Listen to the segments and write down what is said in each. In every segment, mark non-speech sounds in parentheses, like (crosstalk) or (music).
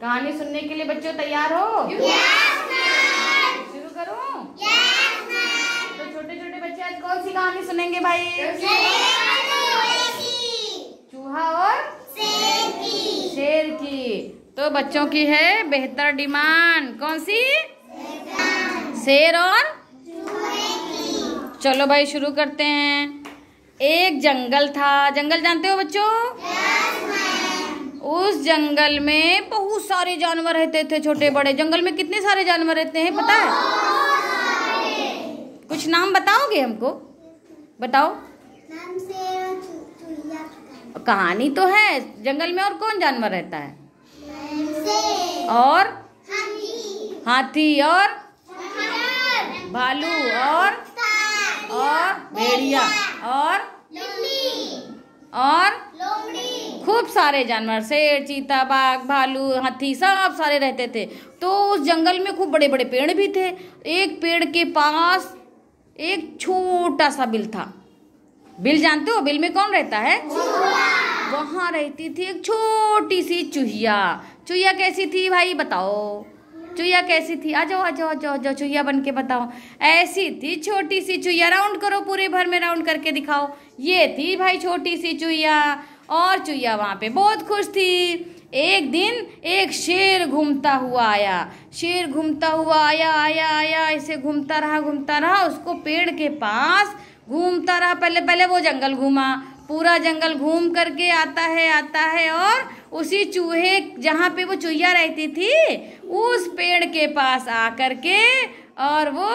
कहानी सुनने के लिए बच्चों तैयार हो शुरू करो तो छोटे छोटे बच्चे आज कौन सी कहानी सुनेंगे भाई चूहा और शेर की शेर की तो बच्चों की है बेहतर डिमांड कौन सी शेर और चलो भाई शुरू करते हैं एक जंगल था जंगल जानते हो बच्चों उस जंगल में बहुत सारे जानवर रहते थे छोटे बड़े जंगल में कितने सारे जानवर रहते हैं पता है कुछ नाम बताओगे हमको बताओ कहानी तो है जंगल में और कौन जानवर रहता है और हाथी और भालू और और भेड़िया और और लोमड़ी खूब सारे जानवर शेर चीता बाघ भालू हाथी सब सारे रहते थे तो उस जंगल में खूब बड़े बड़े पेड़ भी थे एक पेड़ के पास एक छोटा सा बिल था बिल जानते हो बिल में कौन रहता है वहाँ रहती थी एक छोटी सी चूहिया चूहिया कैसी थी भाई बताओ चुया कैसी थी आ जाओ आ जाओ आ जाओ जाओ चूहिया बन के बताओ ऐसी थी छोटी सी चुया राउंड करो पूरे भर में राउंड करके दिखाओ ये थी भाई छोटी सी चूहिया और चुया वहाँ पे बहुत खुश थी एक दिन एक शेर घूमता हुआ आया शेर घूमता हुआ आया आया आया ऐसे घूमता रहा घूमता रहा उसको पेड़ के पास घूमता रहा पहले पहले वो जंगल घूमा पूरा जंगल घूम करके आता है आता है और उसी चूहे जहाँ पे वो चूहिया रहती थी उस पेड़ के पास आ कर के और वो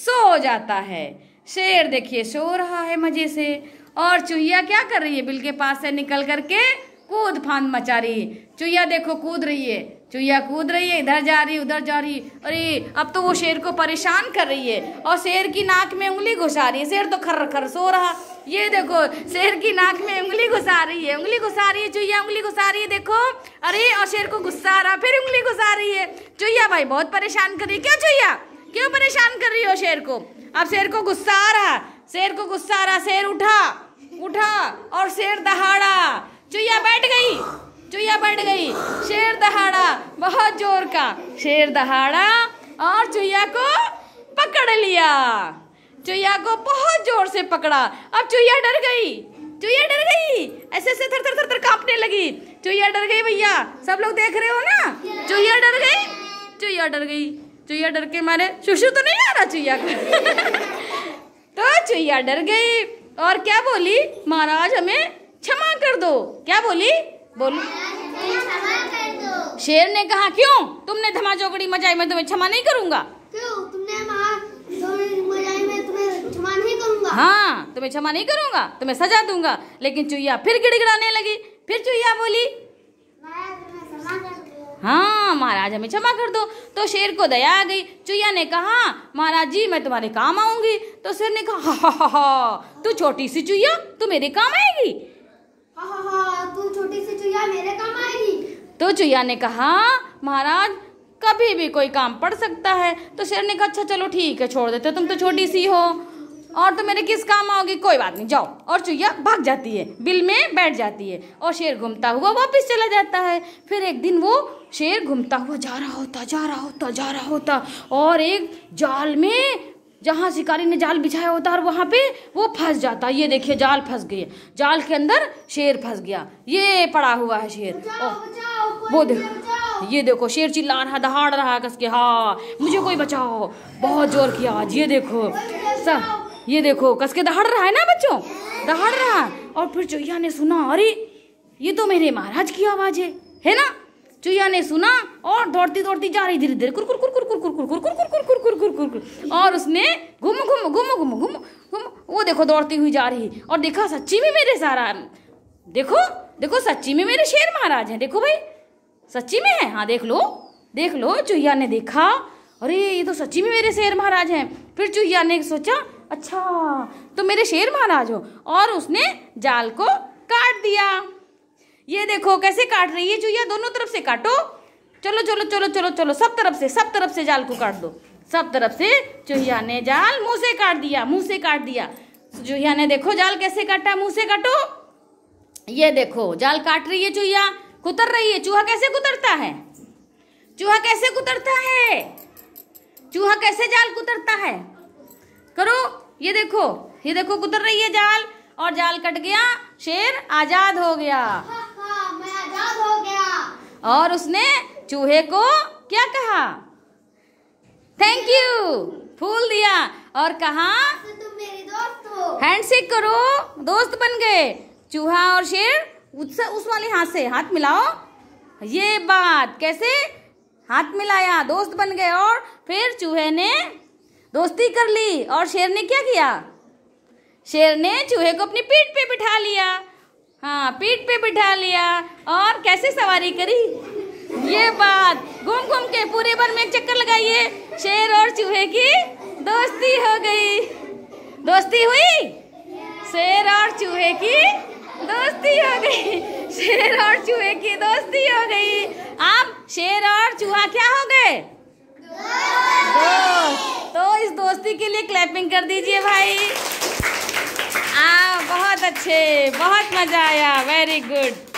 सो जाता है शेर देखिए सो रहा है मज़े से और चुहिया क्या कर रही है बिल के पास से निकल करके कूद फांद मचा रही है चुहिया देखो कूद रही है चुहिया कूद रही है इधर जा रही उधर जा रही अरे अब तो वो शेर को परेशान कर रही है और शेर की नाक में उंगली घुसा रही है शेर तो खर खर सो रहा ये देखो शेर की नाक में उंगली घुसा रही है उंगली घुसा रही है चुहिया उंगली घुसा रही है देखो अरे और शेर को गुस्सा आ रहा फिर उंगली घुसा रही है चुहिया भाई बहुत परेशान कर रही है क्यों चुहिया क्यों परेशान कर रही हो शेर को अब शेर को गुस्सा आ रहा शेर को गुस्सा आ रहा शेर उठा उठा और शेर दहाड़ा चुया बैठ गई चुया बैठ गई शेर दहाड़ा बहुत जोर का शेर दहाड़ा और चुया को पकड़ लिया चुया को बहुत जोर से पकड़ा अब चुया डर गई चुया डर गई ऐसे ऐसे थर थर थर थर कांपने लगी चुया डर गई भैया सब लोग देख रहे हो ना चुया डर गई चुया डर गई चुया डर के मारे शुशु तो नहीं आ रहा चुया को (laughs) तो चुया डर गई और क्या बोली महाराज हमें क्षमा कर दो क्या बोली बोलो शेर ने कहा क्यों तुमने धमा चौकड़ी मचाई मैं तुम्हें क्षमा नहीं करूंगा क्यों तुमने क्षमा नहीं करूंगा हाँ तुम्हें क्षमा नहीं करूंगा तुम्हें सजा दूंगा लेकिन चुहिया फिर गिड़गिड़ाने लगी फिर चुईया बोली हाँ महाराज हमें क्षमा कर दो तो शेर को दया आ गई चुया ने कहा महाराज जी मैं तुम्हारे काम आऊंगी तो शेर ने कहा हा हा हा हा, तू छोटी सी चुया तू मेरे काम आएगी हा हा हा तू छोटी सी चुया मेरे काम आएगी तो चुया ने कहा महाराज कभी भी कोई काम पड़ सकता है तो शेर ने कहा अच्छा चलो ठीक है छोड़ देते तुम तो छोटी सी हो और तो मेरे किस काम आओगी कोई बात नहीं जाओ और चुहिया भाग जाती है बिल में बैठ जाती है और शेर घूमता हुआ वापस चला जाता है फिर एक दिन वो शेर घूमता हुआ जा रहा होता जा रहा होता जा रहा होता और एक जाल में जहाँ शिकारी ने जाल बिछाया होता है और वहाँ पे वो फंस जाता है ये देखिए जाल फंस गई है जाल के अंदर शेर फंस गया ये पड़ा हुआ है शेर बचाओ, बचाओ, वो देखो ये देखो शेर चिल्ला रहा दहाड़ रहा है कस हाँ मुझे कोई बचाओ बहुत जोर की आज ये देखो सब ये देखो कस के दहाड़ रहा है ना बच्चों दहाड़ रहा और फिर चुया ने सुना अरे ये तो मेरे महाराज की आवाज है है ना चुया ने सुना और दौड़ती दौड़ती जा रही धीरे धीरे कुरकुर कुर कुर कुर कुर कुर कुर कुर और उसने घुम घुम घुम घुम घुम घुम वो देखो दौड़ती हुई जा रही और देखा सच्ची में मेरे सारा देखो देखो सच्ची में मेरे शेर महाराज हैं देखो भाई सच्ची में है हाँ देख लो देख लो चुहिया ने देखा अरे ये तो सच्ची में मेरे शेर महाराज हैं फिर चुहिया ने सोचा अच्छा तो मेरे शेर महाराज हो और उसने जाल को काट दिया ये देखो कैसे काट रही है चूहिया दोनों तरफ से काटो चलो चलो चलो चलो चलो सब तरफ से सब तरफ से जाल को काट दो सब तरफ से चूहिया ने जाल मुंह से काट दिया मुंह से काट दिया चूहिया ने देखो जाल कैसे काटा मुंह से काटो ये देखो जाल काट रही है चूहिया कुतर रही है चूहा कैसे कुतरता है चूहा कैसे कुतरता है चूहा कैसे जाल कुतरता है करो ये देखो ये देखो कुतर रही है जाल और जाल कट गया शेर आजाद हो गया मैं आजाद हो गया और उसने चूहे को क्या कहा थैंक यू फूल दिया और कहा तुम मेरे दोस्त हो हैंडशेक करो दोस्त बन गए चूहा और शेर उससे उस वाले हाथ से हाथ मिलाओ ये बात कैसे हाथ मिलाया दोस्त बन गए और फिर चूहे ने दोस्ती कर ली और शेर ने क्या किया शेर ने चूहे को अपनी पीठ पे बिठा लिया हाँ पीठ पे बिठा लिया और कैसे सवारी करी ये बात घूम घूम के पूरे वन में चक्कर लगाइए शेर और चूहे की दोस्ती हो गई दोस्ती हुई शेर और चूहे की दोस्ती हो गई शेर और चूहे की दोस्ती हो गई अब शेर और चूहा क्या हो गए दोस्ती के लिए क्लैपिंग कर दीजिए भाई आ बहुत अच्छे बहुत मज़ा आया वेरी गुड